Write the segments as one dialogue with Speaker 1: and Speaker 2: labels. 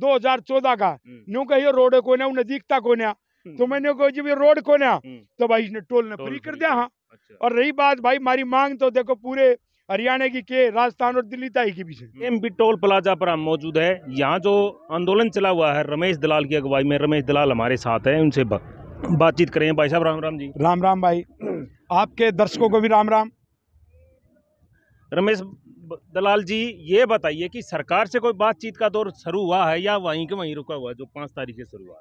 Speaker 1: दो हजार चौदह का न्यू हम्म। कही रोड को नजदीकता को हम्म। तो मैंने कहो जी भाई रोड को ना हम्म। तो भाई इसने टोल ने फ्री कर दिया हाँ अच्छा। और रही बात भाई मारी मांग तो देखो पूरे हरियाणा की के राजस्थान और दिल्ली ताई के पीछे
Speaker 2: एमपी टोल प्लाजा पर हम मौजूद है यहाँ जो आंदोलन चला हुआ है रमेश दलाल की अगुवाई में रमेश दलाल हमारे साथ है उनसे बा, बातचीत करें
Speaker 1: भाई साहब राम राम जी राम राम भाई आपके दर्शकों को भी राम राम
Speaker 2: रमेश दलाल जी ये बताइए कि सरकार से कोई बातचीत का दौर शुरू हुआ है या वहीं के वहीं रुका हुआ जो पाँच तारीख से शुरू हुआ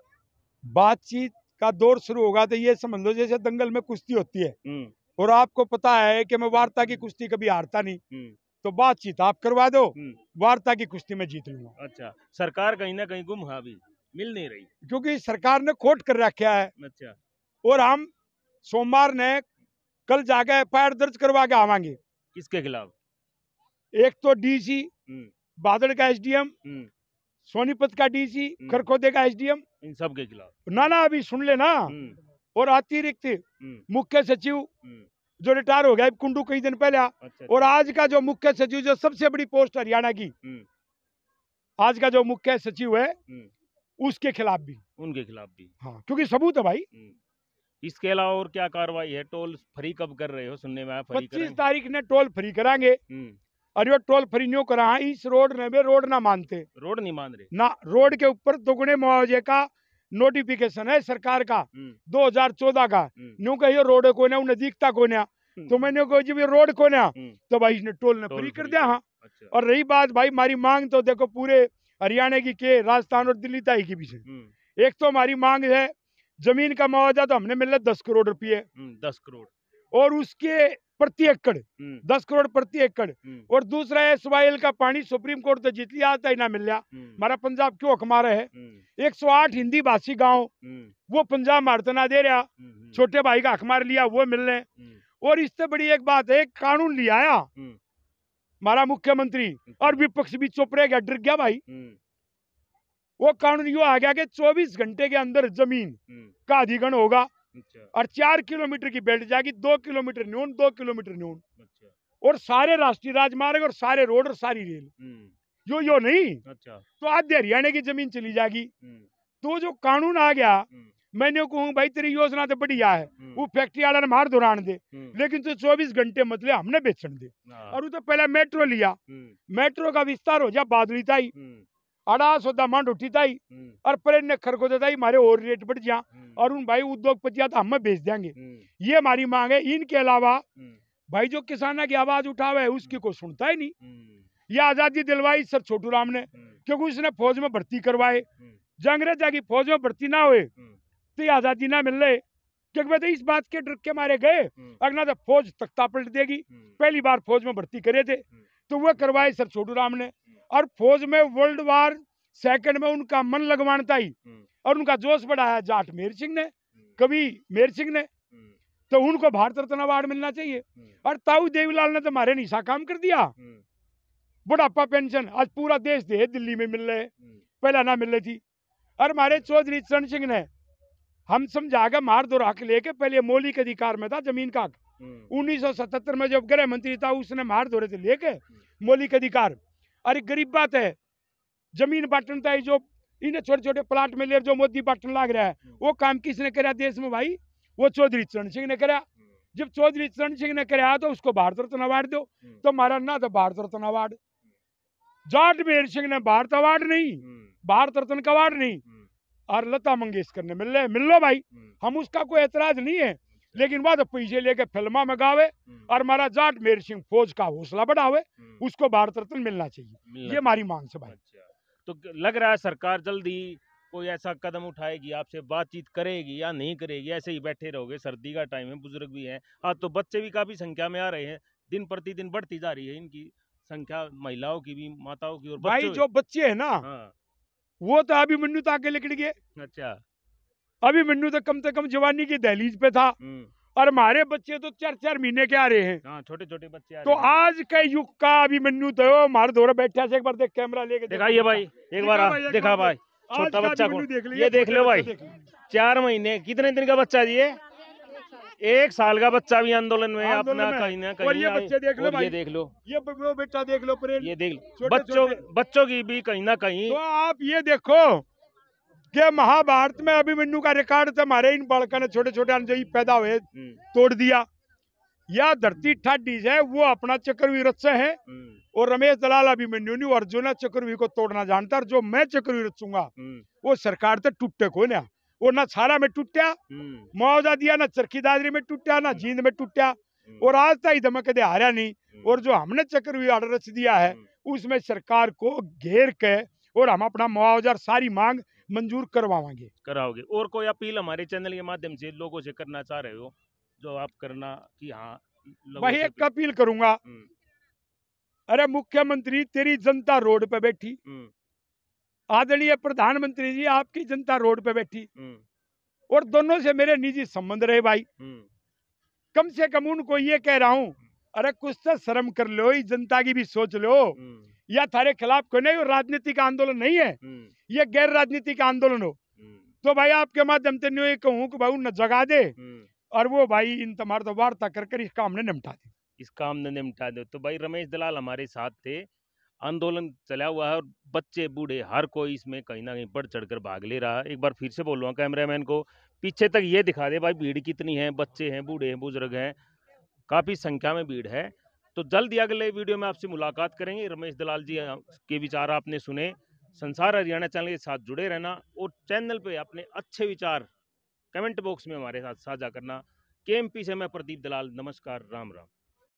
Speaker 1: बातचीत का दौर शुरू होगा तो ये समझ लो जैसे दंगल में कुश्ती होती है हम्म। और आपको पता है कि मैं वार्ता की कुश्ती कभी हारता नहीं हम्म। तो बातचीत आप करवा दो हम्म। वार्ता की कुश्ती में जीत लूंगा अच्छा सरकार
Speaker 2: कहीं ना कहीं गुम है अभी मिल नहीं रही
Speaker 1: क्योंकि सरकार ने खोट कर रखा है अच्छा और हम सोमवार ने कल जाके एफ दर्ज करवा के आवागे किसके खिलाफ एक तो डीसी हम्म। बादल का एसडीएम हम्म। सोनीपत का डीसी हम्म। खरखोदे का एसडीएम इन सब के खिलाफ ना ना अभी सुन लेना और अतिरिक्त मुख्य सचिव जो रिटायर हो गया कुंडू कई दिन पहले अच्छा, अच्छा। और आज का जो मुख्य सचिव जो सबसे बड़ी पोस्ट हरियाणा की आज का जो मुख्य सचिव है उसके खिलाफ भी
Speaker 2: उनके खिलाफ भी
Speaker 1: हाँ क्योंकि सबूत है भाई
Speaker 2: इसके अलावा और क्या कार्रवाई है टोल फ्री कब कर रहे हो सुनने में पच्चीस
Speaker 1: तारीख ने टोल फ्री करांगे और यो टोल फ्री न्यू करा है हाँ, इस रोड ने भी रोड ना मानते रोड नहीं मान रहे ना रोड के ऊपर दोगुने मुआवजे का नोटिफिकेशन है सरकार का 2014 हम्म। का हम्म। न्यू कहियो रोड को ना नजीकता को ना हम्म। तो मैंने कहो जी रोड को ना तो भाई इसने टोल ने फ्री कर दिया हाँ अच्छा। और रही बात भाई हमारी मांग तो देखो पूरे हरियाणा की के राजस्थान और दिल्ली तय की पीछे एक तो हमारी मांग है जमीन का मुआवजा तो हमने मिला दस करोड़ रुपये दस करोड़ और उसके प्रति एकड़ हम्म। दस करोड़ प्रति एकड़ हम्म। और दूसरा है एसवाईएल का पानी सुप्रीम कोर्ट तो जीत लिया आता ही ना मिल गया हम्म। हमारा पंजाब क्यों अखमार रहे है एक सौ आठ हिंदी भाषी गांव वो पंजाब मारतना दे रहा छोटे भाई का अखमार लिया वो मिल रहे और इससे बड़ी एक बात है कानून लिया आया हमारा मुख्यमंत्री और विपक्ष भी चुप रह गया डर गया भाई वो कानून यू आ गया कि 24 घंटे के अंदर जमीन का अधिग्रहण होगा अच्छा। और चार किलोमीटर की बेल्ट जाएगी दो किलोमीटर न्यून दो किलोमीटर न्यून अच्छा। और सारे राष्ट्रीय राजमार्ग और सारे रोड और सारी रेल हम्म। यो यो नहीं अच्छा तो आधे हरियाणा की जमीन चली जाएगी हम्म। तो जो कानून आ गया हम्म। मैंने कहूँ भाई तेरी योजना तो बढ़िया है वो फैक्ट्री वाला ने मार दौरान दे लेकिन तो 24 घंटे मतलब हमने बेचन दे हाँ। और वो तो पहले मेट्रो लिया मेट्रो का विस्तार हो बादली ताई अड़ा सौदा मांड उठी ताई हम्म। और पर ने खरगोदा ताई हमारे और रेट बढ़ जा हम्म। और उन भाई उद्योगपति तो हमें बेच देंगे हम्म। ये हमारी मांग है इनके अलावा भाई जो किसान की आवाज उठावे उसकी कोई सुनता ही नहीं ये आजादी दिलवाई सर छोटू राम ने क्योंकि उसने फौज में भर्ती करवाए जो अंग्रेज आगे फौज में भर्ती ना हुए तो ये आजादी ना मिल रहे क्योंकि वे तो इस बात के डर के मारे गए अगना तो फौज तख्ता पलट देगी पहली बार फौज में भर्ती करे थे तो वह करवाए सर छोटू राम ने और फौज में वर्ल्ड वार सेकंड में उनका मन लगवाता ही हम्म। और उनका जोश बढ़ाया जाट मेर सिंह ने हम्म। कवि मेर सिंह ने हम्म। तो उनको भारत रत्न अवार्ड मिलना चाहिए और ताऊ देवीलाल ने तो हमारे निशा काम कर दिया बुढ़ापा पेंशन आज पूरा देश दे दिल्ली में मिल रहे पहले ना मिल रही थी और हमारे चौधरी चरण सिंह ने हम समझा के मार दो राख लेके पहले मौलिक अधिकार में था जमीन का हक 1977 में जब गृह मंत्री था उसने मार दो लेके मौलिक अधिकार अरे गरीब बात है जमीन बांटन था तो जो इन्हें छोटे छोटे प्लाट में ले जो मोदी बांटन लाग रहा है वो काम किसने करा देश में भाई वो चौधरी चरण सिंह ने करा जब चौधरी चरण सिंह ने कराया तो उसको भारत रत्न अवार्ड दो तो मारा ना तो भारत रत्न अवार्ड जाट मेहर सिंह ने भारत अवार्ड नहीं भारत रत्न का अवार्ड नहीं और लता मंगेशकर ने मिल रहे मिल लो भाई हम उसका कोई एतराज नहीं है लेकिन तो पैसे लेके फिल्मा में गावे हम्म। और मारा जाट मेर सिंह फौज का हौसला बढ़ावे हम्म। उसको भारत रत्न मिलना चाहिए ये हमारी मांग से भाई अच्छा। तो लग रहा है
Speaker 2: सरकार जल्दी कोई ऐसा कदम उठाएगी आपसे बातचीत करेगी या नहीं करेगी ऐसे ही बैठे रहोगे सर्दी का टाइम है बुजुर्ग भी हैं आज हाँ, तो बच्चे भी काफी संख्या में आ रहे हैं दिन प्रतिदिन बढ़ती जा रही है इनकी संख्या महिलाओं की भी माताओं की और भाई जो
Speaker 1: बच्चे है ना हाँ। वो तो अभी मनुता के लिख गए अच्छा अभी मिन्नू तो कम से कम जवानी की दहलीज पे था हम्म। और हमारे बच्चे तो चार चार महीने के आ रहे हैं
Speaker 2: हाँ, छोटे छोटे बच्चे तो
Speaker 1: आज का युग का अभी मनु तो हमारे दौरा बैठा से एक बार देख कैमरा लेके दिखाइए भाई एक बार देखा भाई छोटा बच्चा को ये देख लो भाई चार महीने कितने दिन का बच्चा जी
Speaker 2: एक साल का बच्चा भी आंदोलन में अपना कहीं ना कहीं ये बच्चे देख लो ये देख लो ये बेटा देख लो ये देख लो बच्चों बच्चों की भी कहीं ना कहीं तो
Speaker 1: आप ये देखो कि महाभारत में अभिमन्यु का रिकॉर्ड तो हमारे इन बालक ने छोटे छोटे अनुजयी पैदा हुए तोड़ दिया या धरती ठाडी है वो अपना चक्रवीर रच है और रमेश दलाल अभिमन्यु ने अर्जुन चक्रव्यूह को तोड़ना जानता और जो मैं चक्रवीर रचूंगा वो सरकार तो टूटे को ना वो ना छाला में टूटा मुआवजा दिया ना चरखी दादरी में टूटा ना जींद में टूटा और आज तक धमक दे हारा नहीं और जो हमने चक्रवीर आर्डर रच दिया है उसमें सरकार को घेर के और हम अपना मुआवजा सारी मांग मंजूर करवाएंगे
Speaker 2: कराओगे और कोई अपील हमारे चैनल के माध्यम से लोगों से करना चाह रहे हो जो आप करना की हाँ वही एक
Speaker 1: अपील करूंगा हम्म। अरे मुख्यमंत्री तेरी जनता रोड पे बैठी हम्म। आदरणीय प्रधानमंत्री जी आपकी जनता रोड पे बैठी हम्म। और दोनों से मेरे निजी संबंध रहे भाई कम से कम उनको ये कह रहा हूं अरे कुछ तो शर्म कर लो जनता की भी सोच लो या थारे खिलाफ कोई नहीं राजनीतिक आंदोलन नहीं है हम्म। ये गैर राजनीतिक आंदोलन हो हम्म। तो भाई आपके माध्यम से न्यू कहूँ कि भाई जगा दे हम्म। और वो भाई इन तुम्हारे तो वार्ता कर कर इस काम ने निपटा दे
Speaker 2: इस काम ने निपटा दे तो भाई रमेश दलाल हमारे साथ थे आंदोलन चला हुआ है और बच्चे बूढ़े हर कोई इसमें कहीं ना कहीं बढ़ चढ़कर भाग ले रहा है एक बार फिर से बोल रहा हूँ कैमरामैन को पीछे तक ये दिखा दे भाई भीड़ कितनी है बच्चे हैं बूढ़े हैं बुजुर्ग हैं काफ़ी संख्या में भीड़ है तो जल्द ही अगले वीडियो में आपसे मुलाकात करेंगे रमेश दलाल जी के विचार आपने सुने संसार हरियाणा चैनल के साथ जुड़े रहना और चैनल पे अपने अच्छे विचार कमेंट बॉक्स में हमारे साथ साझा करना के एम पी से मैं प्रदीप दलाल नमस्कार राम राम